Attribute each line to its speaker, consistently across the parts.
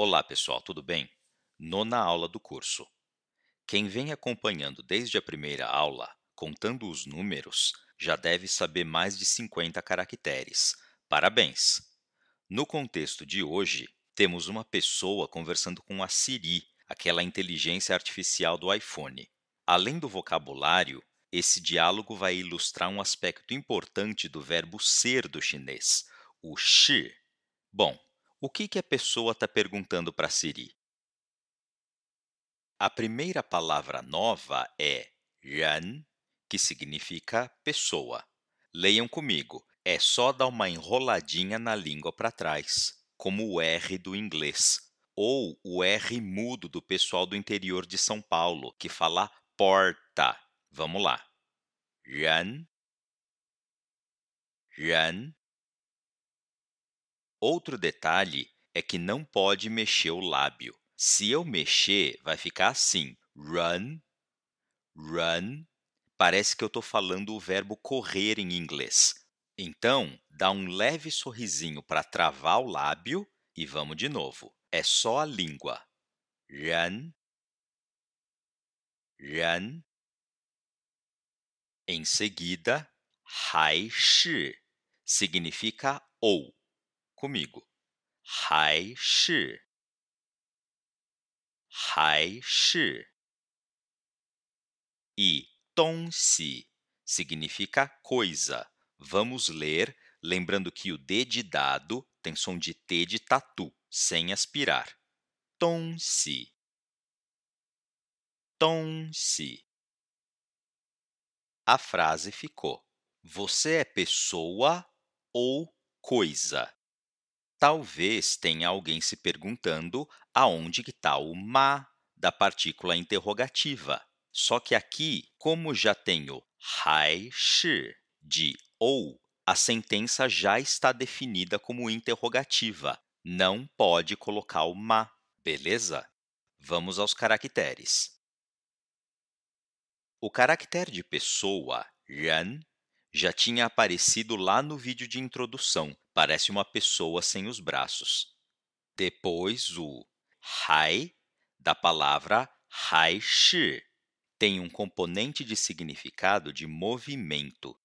Speaker 1: Olá, pessoal, tudo bem? Nona aula do curso. Quem vem acompanhando desde a primeira aula, contando os números, já deve saber mais de 50 caracteres. Parabéns! No contexto de hoje, temos uma pessoa conversando com a Siri, aquela inteligência artificial do iPhone. Além do vocabulário, esse diálogo vai ilustrar um aspecto importante do verbo ser do chinês, o shi. Bom, o que, que a pessoa está perguntando para Siri? A primeira palavra nova é yan, que significa pessoa. Leiam comigo, é só dar uma enroladinha na língua para trás, como o R do inglês, ou o R mudo do pessoal do interior de São Paulo, que fala porta. Vamos lá. Yan, yan, Outro detalhe é que não pode mexer o lábio. Se eu mexer, vai ficar assim: run, run. Parece que eu estou falando o verbo correr em inglês. Então, dá um leve sorrisinho para travar o lábio e vamos de novo. É só a língua. Run, run. Em seguida, hai shi significa ou comigo. Hai shi. Hai shi. E tongxi significa coisa. Vamos ler, lembrando que o D de dado tem som de T de tatu, sem aspirar. Tongxi. si. A frase ficou: Você é pessoa ou coisa? Talvez tenha alguém se perguntando aonde está o ma da partícula interrogativa. Só que aqui, como já tenho hai shi de ou, a sentença já está definida como interrogativa. Não pode colocar o ma, beleza? Vamos aos caracteres. O caractere de pessoa, ren, já tinha aparecido lá no vídeo de introdução, parece uma pessoa sem os braços. Depois, o hai, da palavra hai shi, tem um componente de significado de movimento.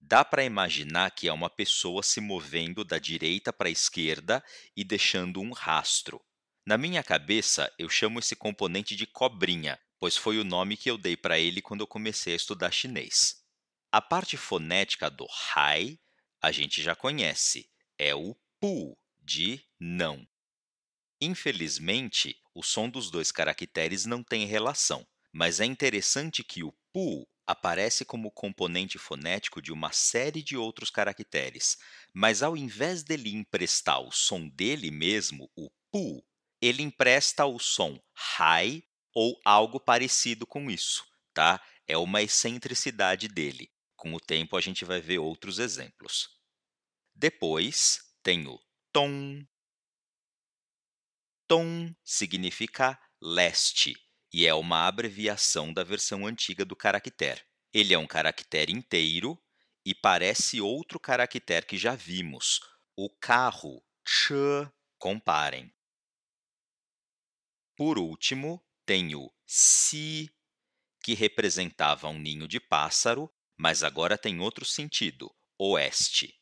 Speaker 1: Dá para imaginar que é uma pessoa se movendo da direita para a esquerda e deixando um rastro. Na minha cabeça, eu chamo esse componente de cobrinha, pois foi o nome que eu dei para ele quando eu comecei a estudar chinês. A parte fonética do hai a gente já conhece, é o pu de não. Infelizmente, o som dos dois caracteres não tem relação, mas é interessante que o pu aparece como componente fonético de uma série de outros caracteres, mas ao invés dele emprestar o som dele mesmo, o pu, ele empresta o som hai ou algo parecido com isso, tá? É uma excentricidade dele. Com o tempo, a gente vai ver outros exemplos. Depois, tem o tom. Tom significa leste e é uma abreviação da versão antiga do caractere. Ele é um caractere inteiro e parece outro caractere que já vimos, o carro, ch, comparem. Por último, tem o si, que representava um ninho de pássaro mas agora tem outro sentido, oeste.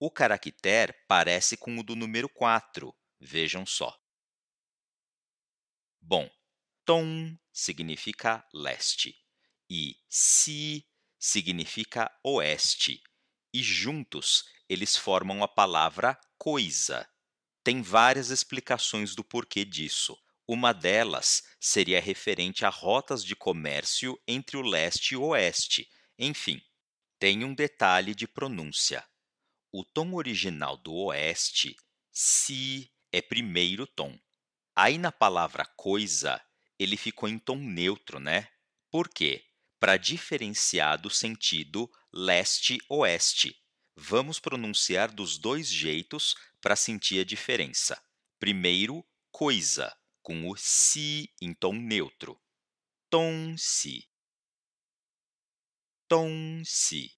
Speaker 1: O caractere parece com o do número 4, vejam só. Bom, tom significa leste e si significa oeste, e juntos eles formam a palavra coisa. Tem várias explicações do porquê disso. Uma delas seria referente a rotas de comércio entre o leste e o oeste, enfim, tem um detalhe de pronúncia. O tom original do oeste, si, é primeiro tom. Aí na palavra coisa, ele ficou em tom neutro, né? Por quê? Para diferenciar do sentido leste-oeste. Vamos pronunciar dos dois jeitos para sentir a diferença. Primeiro, coisa, com o si em tom neutro. Tom-si. Tonsi.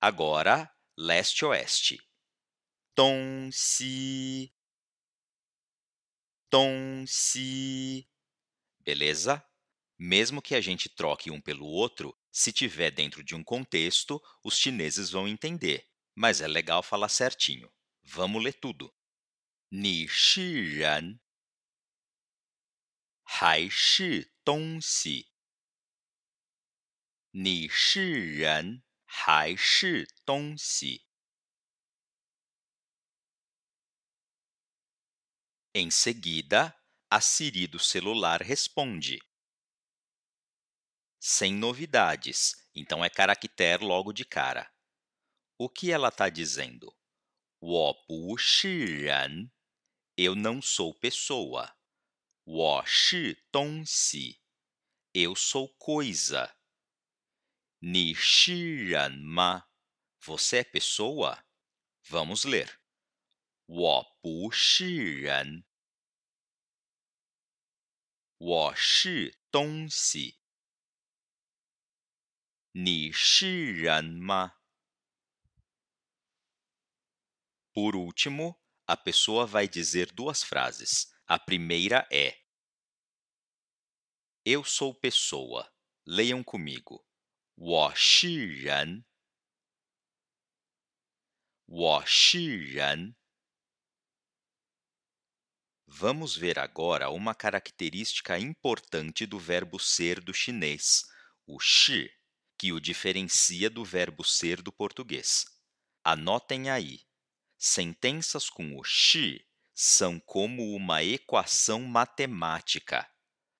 Speaker 1: Agora, leste-oeste. Tonsi. Beleza? Mesmo que a gente troque um pelo outro, se tiver dentro de um contexto, os chineses vão entender, mas é legal falar certinho. Vamos ler tudo. Ni shi ren, hai shi 你是人还是东西？Em seguida, a Siri do celular responde: Sem novidades, então é caractere logo de cara. O que ela está dizendo? ren. Eu não sou pessoa. 我是东西. Eu sou coisa. Ni shi ren ma? Você é pessoa? Vamos ler. Por último, a pessoa vai dizer duas frases. A primeira é: Eu sou pessoa. Leiam comigo. 我是人，我是人。Vamos ver agora uma característica importante do verbo ser do chinês, o shi, que o diferencia do verbo ser do português. Anotem aí. Sentenças com o shi são como uma equação matemática.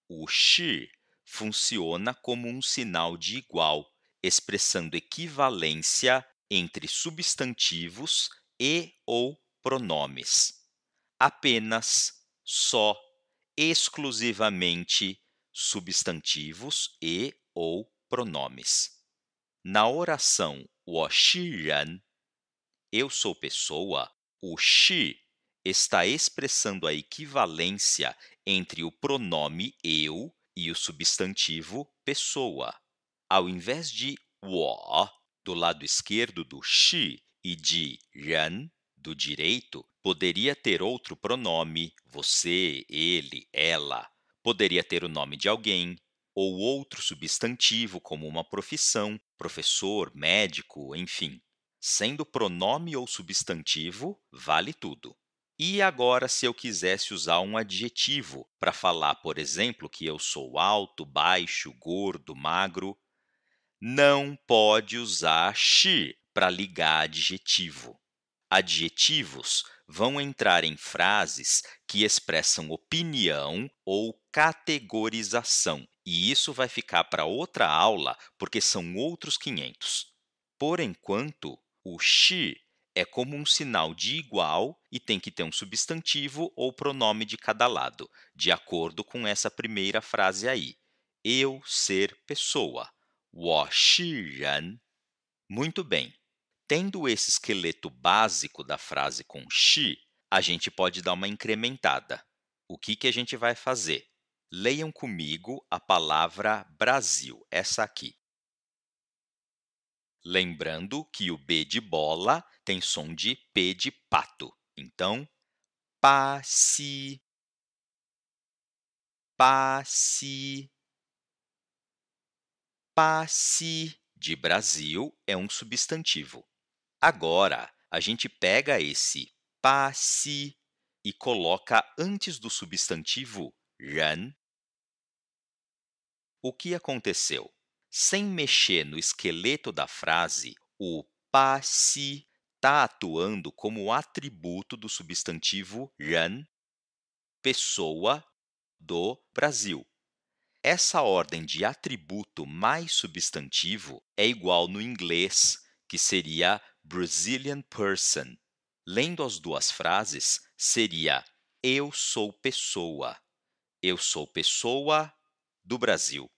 Speaker 1: O shi funciona como um sinal de igual, expressando equivalência entre substantivos e ou pronomes. Apenas, só, exclusivamente substantivos e ou pronomes. Na oração wo shiren, eu sou pessoa, o shi está expressando a equivalência entre o pronome eu e o substantivo pessoa. Ao invés de wo do lado esquerdo do shi e de ren do direito, poderia ter outro pronome, você, ele, ela. Poderia ter o nome de alguém ou outro substantivo como uma profissão, professor, médico, enfim. Sendo pronome ou substantivo, vale tudo. E agora, se eu quisesse usar um adjetivo para falar, por exemplo, que eu sou alto, baixo, gordo, magro, não pode usar she para ligar adjetivo. Adjetivos vão entrar em frases que expressam opinião ou categorização, e isso vai ficar para outra aula, porque são outros 500. Por enquanto, o she é como um sinal de igual e tem que ter um substantivo ou pronome de cada lado, de acordo com essa primeira frase aí. Eu ser pessoa. 我是人. Muito bem. Tendo esse esqueleto básico da frase com shi, a gente pode dar uma incrementada. O que, que a gente vai fazer? Leiam comigo a palavra Brasil, essa aqui. Lembrando que o B de bola tem som de P de pato. Então, passe, passe, passe de Brasil é um substantivo. Agora, a gente pega esse passe e coloca antes do substantivo ran. O que aconteceu? Sem mexer no esqueleto da frase, o pa-si está atuando como atributo do substantivo ran, pessoa do Brasil. Essa ordem de atributo mais substantivo é igual no inglês, que seria Brazilian person. Lendo as duas frases, seria eu sou pessoa. Eu sou pessoa do Brasil.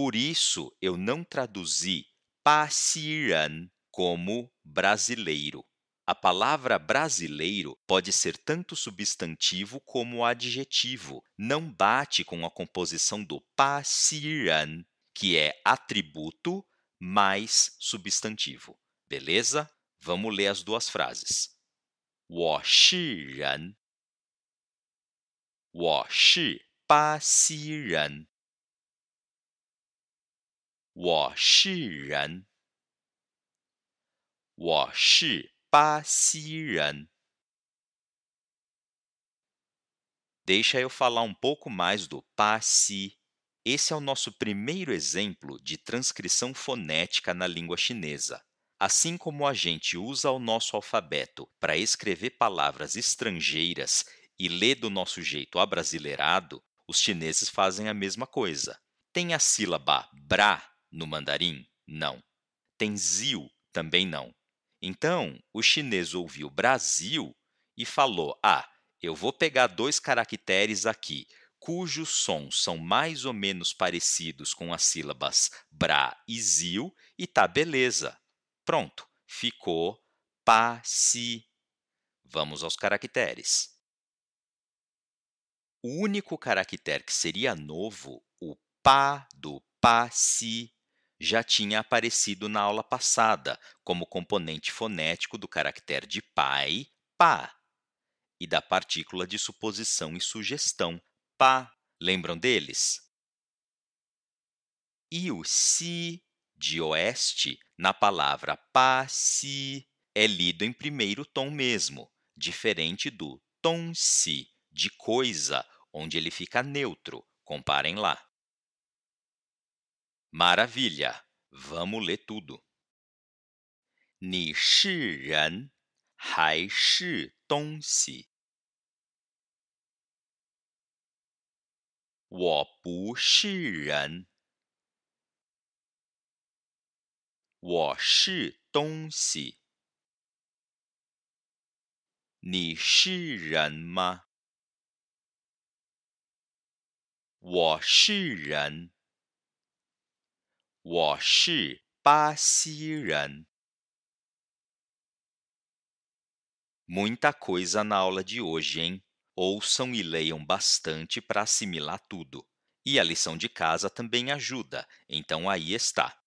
Speaker 1: Por isso eu não traduzi Paxiran como brasileiro. A palavra brasileiro pode ser tanto substantivo como adjetivo. Não bate com a composição do passiran, que é atributo mais substantivo. Beleza? Vamos ler as duas frases. 我是人，我是巴西人。我是人，我是巴西人。Deixa eu falar um pouco mais do Paci. Esse é o nosso primeiro exemplo de transcrição fonética na língua chinesa. Assim como a gente usa o nosso alfabeto para escrever palavras estrangeiras e ler do nosso jeito abrasileirado, os chineses fazem a mesma coisa. Tem a sílaba bra no mandarim, não. Tenzil, também não. Então, o chinês ouviu Brasil e falou: Ah, eu vou pegar dois caracteres aqui, cujos sons são mais ou menos parecidos com as sílabas Bra e Zil, e tá beleza. Pronto, ficou pa si. Vamos aos caracteres. O único caractere que seria novo, o Pá do pa si já tinha aparecido na aula passada como componente fonético do caractere de pai, pá, e da partícula de suposição e sugestão, pá. Lembram deles? E o si de oeste na palavra pa-si é lido em primeiro tom mesmo, diferente do tom-si de coisa, onde ele fica neutro. Comparem lá. Maravilha! Vamos ler tudo. Ni shi ren hai shi dong si. Wo bu shi ren. Wo shi dong si. Ni shi ren ma? Wo shi ren. 我是巴西人。Muita coisa na aula de hoje, hein? Ouçam e leiam bastante para assimilar tudo. E a lição de casa também ajuda, então aí está.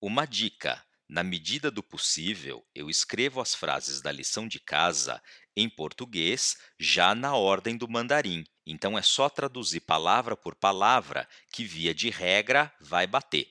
Speaker 1: Uma dica: na medida do possível, eu escrevo as frases da lição de casa em português já na ordem do mandarim, então é só traduzir palavra por palavra que, via de regra, vai bater.